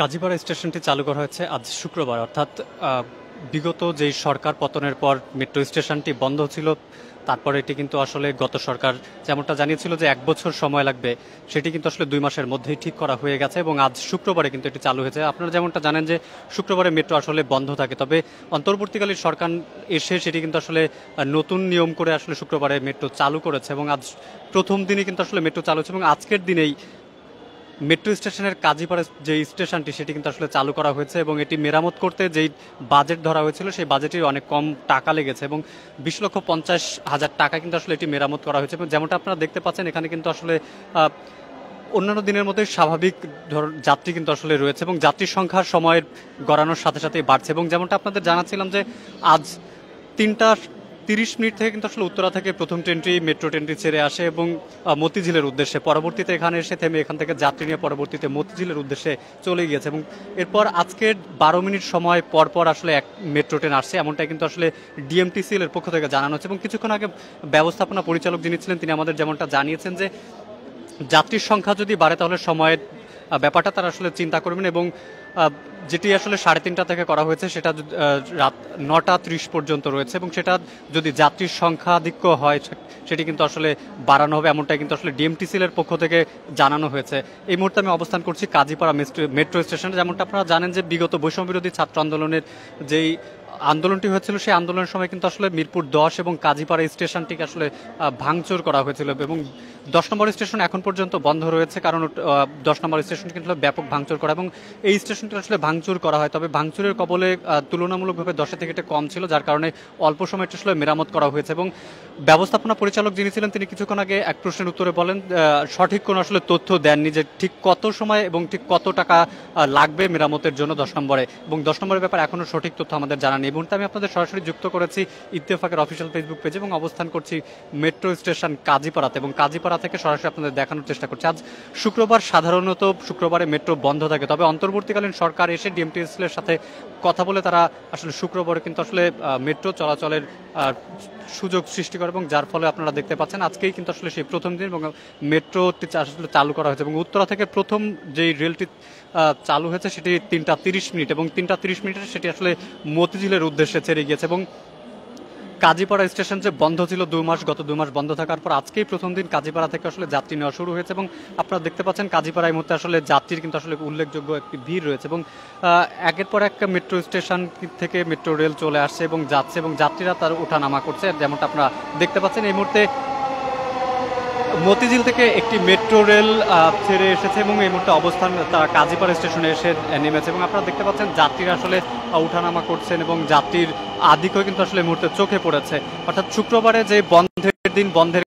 কাজীপাড়া স্টেশনটি চালু করা হয়েছে আজ শুক্রবার অর্থাৎ বিগত যে সরকার পতনের পর মেট্রো স্টেশনটি বন্ধ ছিল তারপর এটি কিন্তু আসলে গত সরকার যেমনটা জানিয়েছিল যে এক বছর সময় লাগবে সেটি কিন্তু আসলে দুই মাসের মধ্যেই ঠিক করা হয়ে গেছে এবং আজ শুক্রবারে কিন্তু এটি চালু হয়েছে আপনারা যেমনটা জানেন যে শুক্রবারে মেট্রো আসলে বন্ধ থাকে তবে অন্তর্বর্তীকালীন সরকার এসে সেটি কিন্তু আসলে নতুন নিয়ম করে আসলে শুক্রবারে মেট্রো চালু করেছে এবং আজ প্রথম দিনে কিন্তু আসলে মেট্রো চালু হচ্ছে এবং আজকের দিনেই মেট্রো স্টেশনের কাজীপাড়া যে স্টেশনটি সেটি কিন্তু আসলে চালু করা হয়েছে এবং এটি মেরামত করতে যেই বাজেট ধরা হয়েছিল সেই বাজেটে অনেক কম টাকা লেগেছে এবং বিশ লক্ষ পঞ্চাশ হাজার টাকা কিন্তু আসলে এটি মেরামত করা হয়েছে এবং যেমনটা আপনারা দেখতে পাচ্ছেন এখানে কিন্তু আসলে অন্যান্য দিনের মতোই স্বাভাবিক ধর যাত্রী কিন্তু আসলে রয়েছে এবং যাত্রীর সংখ্যা সময়ের গড়ানোর সাথে সাথে বাড়ছে এবং যেমনটা আপনাদের জানাচ্ছিলাম যে আজ তিনটা তিরিশ মিনিট থেকে কিন্তু আসলে উত্তরা থেকে প্রথম ট্রেনটি মেট্রো ট্রেনটি ছেড়ে আসে এবং মতিঝিলের উদ্দেশ্যে পরবর্তীতে এখানে এসে থেমে এখান থেকে যাত্রী নিয়ে পরবর্তীতে মতিঝিলের উদ্দেশ্যে চলে গিয়েছে এবং এরপর আজকের বারো মিনিট সময় পরপর আসলে এক মেট্রো ট্রেন আসছে এমনটাই কিন্তু আসলে ডিএমটিসিএল এর পক্ষ থেকে জানানো হচ্ছে এবং কিছুক্ষণ আগে ব্যবস্থাপনা পরিচালক যিনি ছিলেন তিনি আমাদের যেমনটা জানিয়েছেন যে যাত্রীর সংখ্যা যদি বাড়ে তাহলে সময়ের ব্যাপারটা তারা আসলে চিন্তা করবেন এবং যেটি আসলে সাড়ে তিনটা থেকে করা হয়েছে সেটা রাত নটা ত্রিশ পর্যন্ত রয়েছে এবং সেটা যদি যাত্রীর সংখ্যাধিক্য হয় সেটি কিন্তু আসলে বাড়ানো হবে এমনটাই কিন্তু আসলে ডিএমটিসিলের পক্ষ থেকে জানানো হয়েছে এই মুহূর্তে আমি অবস্থান করছি কাজীপাড়া মেট্রো স্টেশনে যেমনটা আপনারা জানেন যে বিগত বৈষম্য বিরোধী ছাত্র আন্দোলনের যেই আন্দোলনটি হয়েছিল সেই আন্দোলনের সময় কিন্তু আসলে মিরপুর দশ এবং কাজীপাড়া স্টেশনটিকে আসলে ভাঙচুর করা হয়েছিল এবং দশ নম্বর স্টেশন এখন পর্যন্ত বন্ধ রয়েছে কারণ দশ নম্বর স্টেশনটি কিন্তু ব্যাপক ভাঙচুর করা এবং এই স্টেশনটি আসলে ভাঙচুর করা হয় তবে ভাঙচুরের কবলে তুলনামূলকভাবে দশে থেকে এটা কম ছিল যার কারণে অল্প সময় আসলে মেরামত করা হয়েছে এবং ব্যবস্থাপনা পরিচালক যিনি ছিলেন তিনি কিছুক্ষণ আগে এক প্রশ্নের উত্তরে বলেন সঠিক কোনো আসলে তথ্য দেননি যে ঠিক কত সময় এবং ঠিক কত টাকা লাগবে মেরামতের জন্য দশ নম্বরে এবং দশ নম্বরের ব্যাপারে এখনও সঠিক তথ্য আমাদের জানা নেই এই মুহূর্তে আমি আপনাদের সরাসরি যুক্ত করেছি ইত্তেফাকের অফিসিয়াল ফেসবুক পেজ এবং অবস্থান করছি মেট্রো স্টেশন কাজীপাড়াতে এবং কাজীপাড়া থেকে সরাসরি আপনাদের দেখানোর চেষ্টা করছি আজ শুক্রবার সাধারণত শুক্রবারে মেট্রো বন্ধ থাকে তবে অন্তর্বর্তীকালীন সরকার এসে ডিএমটিএসএল এর সাথে কথা বলে তারা আসলে শুক্রবারে কিন্তু আসলে মেট্রো চলাচলের সুযোগ সৃষ্টি করে এবং যার ফলে আপনারা দেখতে পাচ্ছেন আজকেই কিন্তু আসলে সেই প্রথম দিন এবং মেট্রো আসলে চালু করা হয়েছে এবং উত্তরা থেকে প্রথম যেই রেলটি চালু হয়েছে সেটি তিনটা তিরিশ মিনিট এবং তিনটা তিরিশ মিনিটে সেটি আসলে মতিঝিলের রংপুরের উদ্দেশ্যে ছেড়ে গিয়েছে এবং কাজীপাড়া স্টেশন যে বন্ধ ছিল দু মাস গত দু মাস বন্ধ থাকার পর আজকেই প্রথম দিন কাজীপাড়া থেকে আসলে যাত্রী নেওয়া শুরু হয়েছে এবং আপনারা দেখতে পাচ্ছেন কাজীপাড়া এই মুহূর্তে আসলে যাত্রীর কিন্তু আসলে উল্লেখযোগ্য একটি ভিড় রয়েছে এবং একের পর এক মেট্রো স্টেশন থেকে মেট্রো রেল চলে আসছে এবং যাচ্ছে এবং যাত্রীরা তার ওঠা নামা করছে যেমনটা আপনারা দেখতে পাচ্ছেন এই মুহূর্তে মতিঝিল থেকে একটি মেট্রো রেল ছেড়ে এসেছে এবং এই মুহূর্তে অবস্থান তারা কাজীপাড়া স্টেশনে এসে নেমেছে এবং আপনারা দেখতে পাচ্ছেন যাত্রীরা আসলে উঠানামা করছেন এবং যাত্রীর আধিক্য কিন্তু আসলে মুহূর্তে চোখে পড়েছে অর্থাৎ শুক্রবারে যে বন্ধের দিন বন্ধের